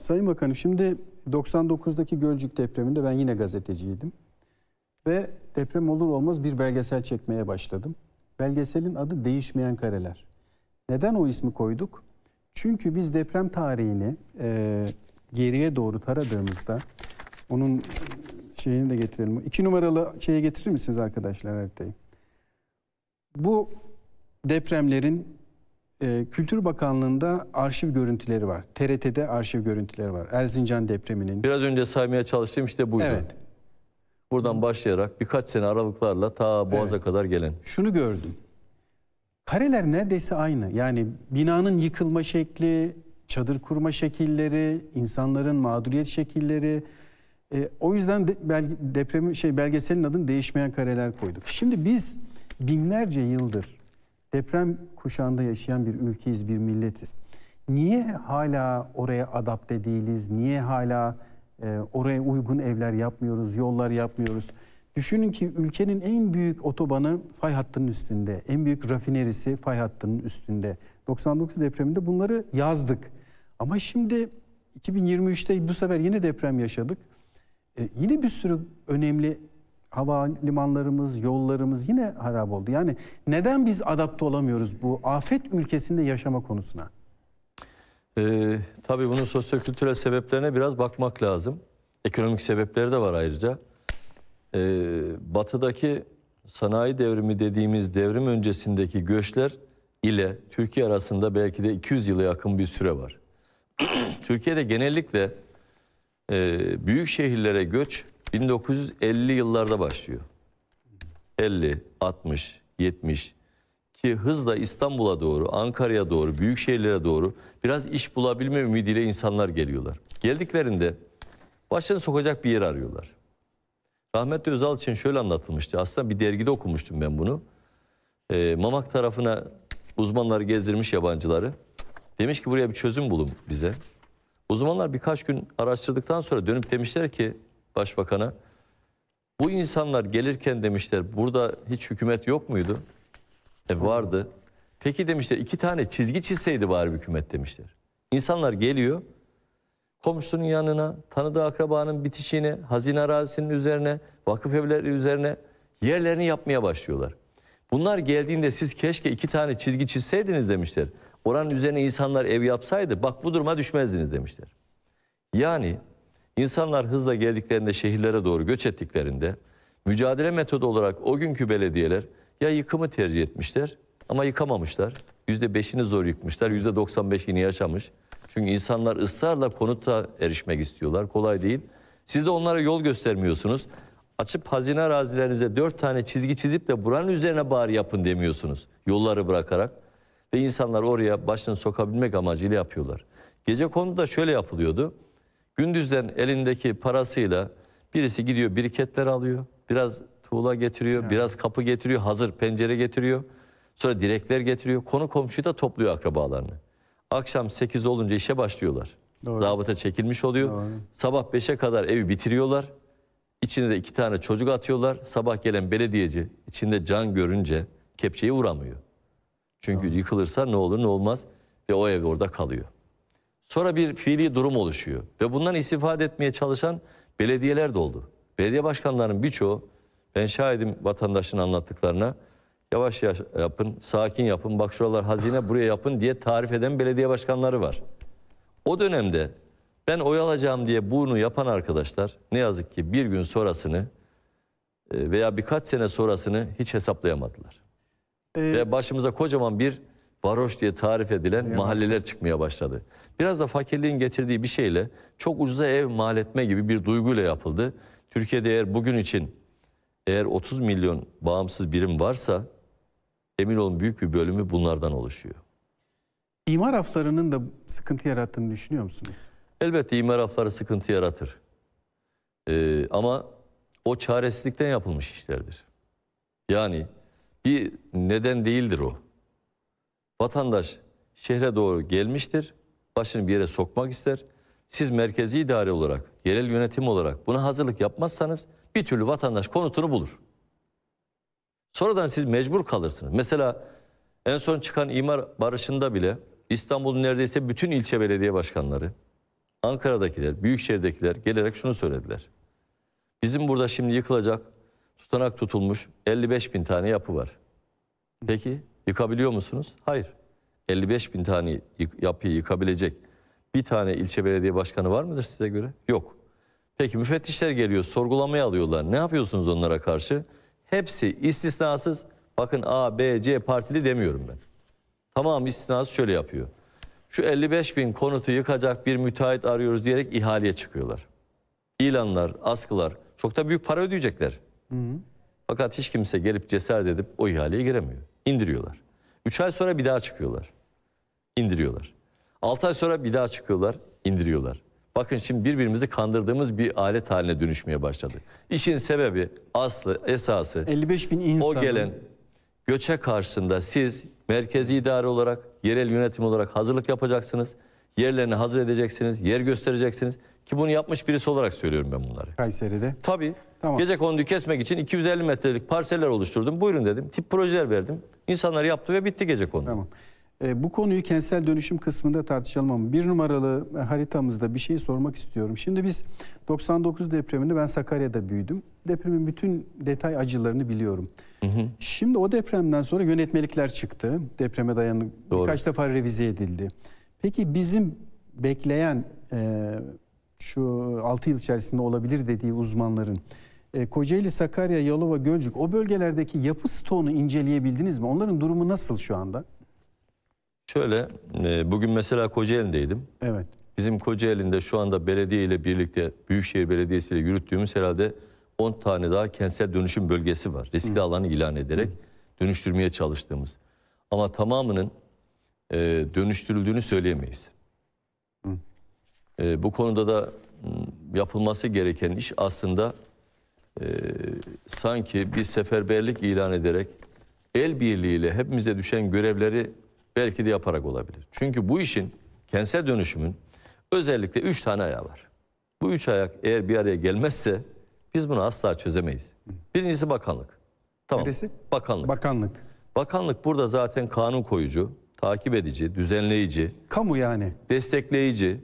Sayın Bakanım şimdi 99'daki Gölcük depreminde ben yine gazeteciydim. Ve deprem olur olmaz bir belgesel çekmeye başladım. Belgeselin adı Değişmeyen Kareler. Neden o ismi koyduk? Çünkü biz deprem tarihini e, geriye doğru taradığımızda onun şeyini de getirelim. İki numaralı şeye getirir misiniz arkadaşlar haritayı? Bu depremlerin e, Kültür Bakanlığı'nda arşiv görüntüleri var. TRT'de arşiv görüntüleri var. Erzincan depreminin. Biraz önce saymaya çalıştığım işte buydu. Evet. Buradan başlayarak birkaç sene aralıklarla ta Boğaz'a evet. kadar gelen. Şunu gördüm. Kareler neredeyse aynı. Yani binanın yıkılma şekli, çadır kurma şekilleri, insanların mağduriyet şekilleri. E, o yüzden de, belge, depremi şey belgeselin adını değişmeyen kareler koyduk. Şimdi biz binlerce yıldır Deprem kuşağında yaşayan bir ülkeyiz, bir milletiz. Niye hala oraya adapte değiliz? Niye hala e, oraya uygun evler yapmıyoruz, yollar yapmıyoruz? Düşünün ki ülkenin en büyük otobanı fay hattının üstünde. En büyük rafinerisi fay hattının üstünde. 99 depreminde bunları yazdık. Ama şimdi 2023'te bu sefer yine deprem yaşadık. E, yine bir sürü önemli hava limanlarımız, yollarımız yine harap oldu. Yani neden biz adapte olamıyoruz bu afet ülkesinde yaşama konusuna? Ee, tabii bunun sosyo-kültürel sebeplerine biraz bakmak lazım. Ekonomik sebepleri de var ayrıca. Ee, batı'daki sanayi devrimi dediğimiz devrim öncesindeki göçler ile Türkiye arasında belki de 200 yıla yakın bir süre var. Türkiye'de genellikle e, büyük şehirlere göç 1950 yıllarda başlıyor. 50, 60, 70 ki hızla İstanbul'a doğru, Ankara'ya doğru, büyük şehirlere doğru biraz iş bulabilme ümidiyle insanlar geliyorlar. Geldiklerinde başlarını sokacak bir yer arıyorlar. Rahmetli Özal için şöyle anlatılmıştı. Aslında bir dergide okumuştum ben bunu. E, Mamak tarafına uzmanları gezdirmiş yabancıları. Demiş ki buraya bir çözüm bulun bize. Uzmanlar birkaç gün araştırdıktan sonra dönüp demişler ki başbakana. Bu insanlar gelirken demişler burada hiç hükümet yok muydu? E vardı. Peki demişler iki tane çizgi çizseydi bari hükümet demişler. İnsanlar geliyor komşunun yanına, tanıdığı akrabanın bitişiğine, hazine arazisinin üzerine, vakıf evleri üzerine yerlerini yapmaya başlıyorlar. Bunlar geldiğinde siz keşke iki tane çizgi çizseydiniz demişler. Oranın üzerine insanlar ev yapsaydı bak bu duruma düşmezdiniz demişler. Yani İnsanlar hızla geldiklerinde şehirlere doğru göç ettiklerinde mücadele metodu olarak o günkü belediyeler ya yıkımı tercih etmişler ama yıkamamışlar. %5'ini zor yıkmışlar, %95'ini yaşamış. Çünkü insanlar ısrarla konuta erişmek istiyorlar. Kolay değil. Siz de onlara yol göstermiyorsunuz. Açıp hazine arazilerinize dört tane çizgi çizip de buranın üzerine bari yapın demiyorsunuz. Yolları bırakarak. Ve insanlar oraya başını sokabilmek amacıyla yapıyorlar. Gece konuda şöyle yapılıyordu. Gündüzden elindeki parasıyla birisi gidiyor biriketler alıyor. Biraz tuğla getiriyor, biraz kapı getiriyor, hazır pencere getiriyor. Sonra direkler getiriyor. Konu komşuyu da topluyor akrabalarını. Akşam 8 olunca işe başlıyorlar. Doğru. Zabıta çekilmiş oluyor. Doğru. Sabah 5'e kadar evi bitiriyorlar. İçine de iki tane çocuk atıyorlar. Sabah gelen belediyeci içinde can görünce kepçeyi vuramıyor. Çünkü Doğru. yıkılırsa ne olur ne olmaz ve o ev orada kalıyor. Sonra bir fiili durum oluşuyor ve bundan istifade etmeye çalışan belediyeler de oldu. Belediye başkanlarının birçoğu ben şahidim vatandaşın anlattıklarına yavaş yapın, sakin yapın, bak şuralar hazine buraya yapın diye tarif eden belediye başkanları var. O dönemde ben oy alacağım diye bunu yapan arkadaşlar ne yazık ki bir gün sonrasını e, veya birkaç sene sonrasını hiç hesaplayamadılar. Ee, Ve başımıza kocaman bir varoş diye tarif edilen Yemez. mahalleler çıkmaya başladı. Biraz da fakirliğin getirdiği bir şeyle çok ucuza ev mal etme gibi bir duyguyla yapıldı. Türkiye'de eğer bugün için eğer 30 milyon bağımsız birim varsa emin olun büyük bir bölümü bunlardan oluşuyor. İmar haflarının da sıkıntı yarattığını düşünüyor musunuz? Elbette imar hafları sıkıntı yaratır. Ee, ama o çaresizlikten yapılmış işlerdir. Yani bir neden değildir o. Vatandaş şehre doğru gelmiştir, başını bir yere sokmak ister. Siz merkezi idare olarak, yerel yönetim olarak buna hazırlık yapmazsanız bir türlü vatandaş konutunu bulur. Sonradan siz mecbur kalırsınız. Mesela en son çıkan imar barışında bile İstanbul'un neredeyse bütün ilçe belediye başkanları, Ankara'dakiler, Büyükşehir'dekiler gelerek şunu söylediler. Bizim burada şimdi yıkılacak, tutanak tutulmuş 55 bin tane yapı var. Peki Yıkabiliyor musunuz? Hayır. 55 bin tane yapıyı yıkabilecek bir tane ilçe belediye başkanı var mıdır size göre? Yok. Peki müfettişler geliyor, sorgulamaya alıyorlar. Ne yapıyorsunuz onlara karşı? Hepsi istisnasız. Bakın A, B, C partili demiyorum ben. Tamam istisnasız şöyle yapıyor. Şu 55 bin konutu yıkacak bir müteahhit arıyoruz diyerek ihaleye çıkıyorlar. İlanlar, askılar çok da büyük para ödeyecekler. Hı hı. Fakat hiç kimse gelip cesaret edip o ihaleye giremiyor indiriyorlar. 3 ay sonra bir daha çıkıyorlar. İndiriyorlar. 6 ay sonra bir daha çıkıyorlar, indiriyorlar. Bakın şimdi birbirimizi kandırdığımız bir alet haline dönüşmeye başladı. İşin sebebi, aslı, esası 55 bin insan. o gelen göçe karşısında siz merkezi idare olarak, yerel yönetim olarak hazırlık yapacaksınız. Yerlerini hazır edeceksiniz, yer göstereceksiniz. Ki bunu yapmış birisi olarak söylüyorum ben bunları. Kayseri'de. Tabii. Tamam. Gece konduyu kesmek için 250 metrelik parseller oluşturdum. Buyurun dedim. Tip projeler verdim. İnsanlar yaptı ve bitti gece kondu. Tamam. E, bu konuyu kentsel dönüşüm kısmında tartışalım ama bir numaralı e, haritamızda bir şey sormak istiyorum. Şimdi biz 99 depreminde ben Sakarya'da büyüdüm. Depremin bütün detay acılarını biliyorum. Hı hı. Şimdi o depremden sonra yönetmelikler çıktı. Depreme dayanık birkaç defa revize edildi. Peki bizim bekleyen e, şu 6 e, yıl içerisinde olabilir dediği uzmanların. E, Kocaeli, Sakarya, Yalova, Gölcük o bölgelerdeki yapı stonu inceleyebildiniz mi? Onların durumu nasıl şu anda? Şöyle e, bugün mesela Kocaeli'ndeydim. Evet. Bizim Kocaeli'nde şu anda belediye ile birlikte Büyükşehir Belediyesi ile yürüttüğümüz herhalde 10 tane daha kentsel dönüşüm bölgesi var. Riskli Hı. alanı ilan ederek Hı. dönüştürmeye çalıştığımız. Ama tamamının e, dönüştürüldüğünü söyleyemeyiz. E, bu konuda da yapılması gereken iş aslında e, sanki bir seferberlik ilan ederek el birliğiyle hepimize düşen görevleri belki de yaparak olabilir. Çünkü bu işin kentsel dönüşümün özellikle üç tane ayağı var. Bu üç ayak eğer bir araya gelmezse biz bunu asla çözemeyiz. Birincisi bakanlık. Tamam. Neresi? Bakanlık. Bakanlık. Bakanlık burada zaten kanun koyucu, takip edici, düzenleyici. Kamu yani. Destekleyici,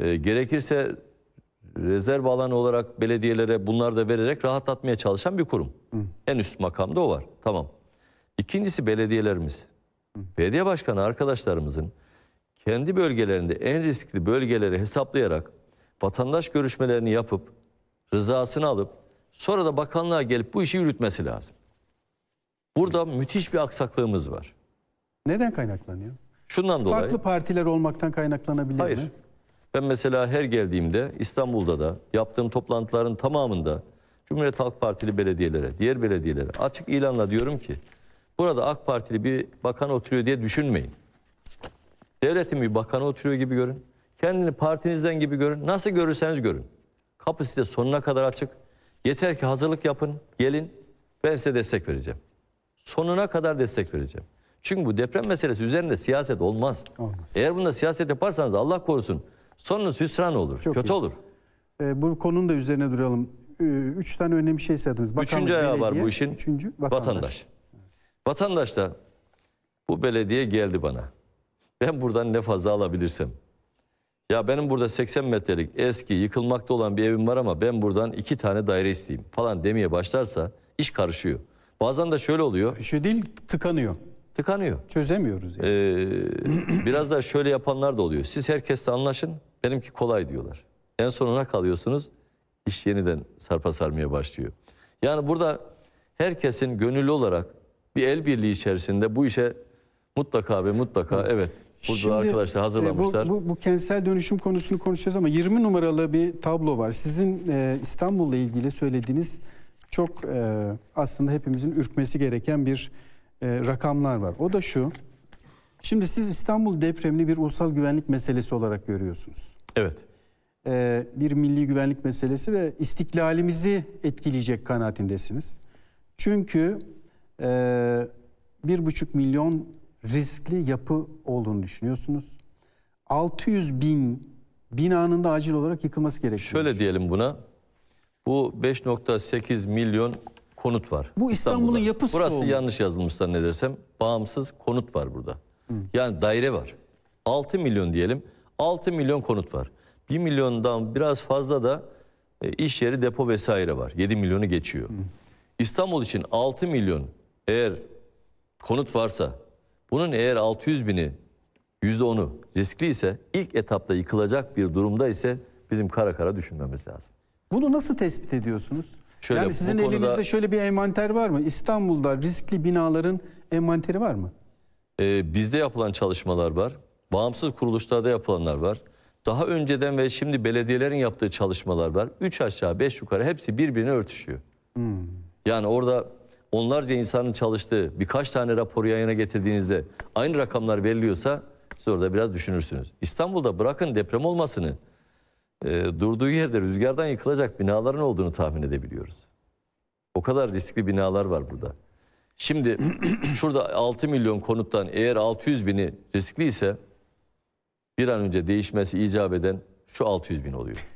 e, gerekirse rezerv alanı olarak belediyelere bunlar da vererek rahatlatmaya çalışan bir kurum. Hı. En üst makamda o var. Tamam. İkincisi belediyelerimiz. Hı. Belediye başkanı arkadaşlarımızın kendi bölgelerinde en riskli bölgeleri hesaplayarak vatandaş görüşmelerini yapıp rızasını alıp sonra da bakanlığa gelip bu işi yürütmesi lazım. Burada müthiş bir aksaklığımız var. Neden kaynaklanıyor? Şundan Farklı dolayı. Farklı partiler olmaktan kaynaklanabilir Hayır. mi? Hayır. Ben mesela her geldiğimde İstanbul'da da yaptığım toplantıların tamamında Cumhuriyet Halk Partili belediyelere, diğer belediyelere açık ilanla diyorum ki burada AK Partili bir bakan oturuyor diye düşünmeyin. Devletin bir bakanı oturuyor gibi görün. Kendini partinizden gibi görün. Nasıl görürseniz görün. Kapı size sonuna kadar açık. Yeter ki hazırlık yapın, gelin. Ben size destek vereceğim. Sonuna kadar destek vereceğim. Çünkü bu deprem meselesi üzerinde siyaset olmaz. olmaz. Eğer bunda siyaset yaparsanız Allah korusun Sonunuz hüsran olur. Çok kötü iyi. olur. E, bu konunun da üzerine duralım. Ee, üç tane önemli şey sayadınız. Bakanlık, Üçüncü ayağı var bu işin. Üçüncü vatandaş. Vatandaş, vatandaş da bu belediye geldi bana. Ben buradan ne fazla alabilirsem. Ya benim burada 80 metrelik eski yıkılmakta olan bir evim var ama ben buradan iki tane daire isteyeyim falan demeye başlarsa iş karışıyor. Bazen de şöyle oluyor. Bir değil tıkanıyor. Tıkanıyor. Çözemiyoruz yani. Ee, biraz da şöyle yapanlar da oluyor. Siz herkesle anlaşın. Benimki kolay diyorlar. En sonuna kalıyorsunuz iş yeniden sarpa sarmaya başlıyor. Yani burada herkesin gönüllü olarak bir el birliği içerisinde bu işe mutlaka ve mutlaka evet, evet burada Şimdi, arkadaşlar hazırlamışlar. E, bu, bu, bu kentsel dönüşüm konusunu konuşacağız ama 20 numaralı bir tablo var. Sizin e, İstanbul'la ilgili söylediğiniz çok e, aslında hepimizin ürkmesi gereken bir e, rakamlar var. O da şu. Şimdi siz İstanbul depremini bir ulusal güvenlik meselesi olarak görüyorsunuz. Evet. Ee, bir milli güvenlik meselesi ve istiklalimizi etkileyecek kanaatindesiniz. Çünkü e, bir buçuk milyon riskli yapı olduğunu düşünüyorsunuz. 600 bin binanın da acil olarak yıkılması gerekiyor. Şöyle diyelim buna. Bu 5.8 milyon konut var. Bu İstanbul'un İstanbul yapı Burası yanlış yazılmış zannedersem. Bağımsız konut var burada. Yani daire var. 6 milyon diyelim. 6 milyon konut var. 1 milyondan biraz fazla da e, iş yeri depo vesaire var. 7 milyonu geçiyor. İstanbul için 6 milyon eğer konut varsa bunun eğer 600 bini %10'u riskli ise ilk etapta yıkılacak bir durumda ise bizim kara kara düşünmemiz lazım. Bunu nasıl tespit ediyorsunuz? Şöyle, yani sizin elinizde konuda... şöyle bir envanter var mı? İstanbul'da riskli binaların envanteri var mı? e, bizde yapılan çalışmalar var. Bağımsız kuruluşlarda yapılanlar var. Daha önceden ve şimdi belediyelerin yaptığı çalışmalar var. Üç aşağı beş yukarı hepsi birbirine örtüşüyor. Hmm. Yani orada onlarca insanın çalıştığı birkaç tane raporu yayına getirdiğinizde aynı rakamlar veriliyorsa siz orada biraz düşünürsünüz. İstanbul'da bırakın deprem olmasını e, durduğu yerde rüzgardan yıkılacak binaların olduğunu tahmin edebiliyoruz. O kadar riskli binalar var burada. Şimdi şurada 6 milyon konuttan eğer 600 bini riskliyse bir an önce değişmesi icap eden şu 600 bin oluyor.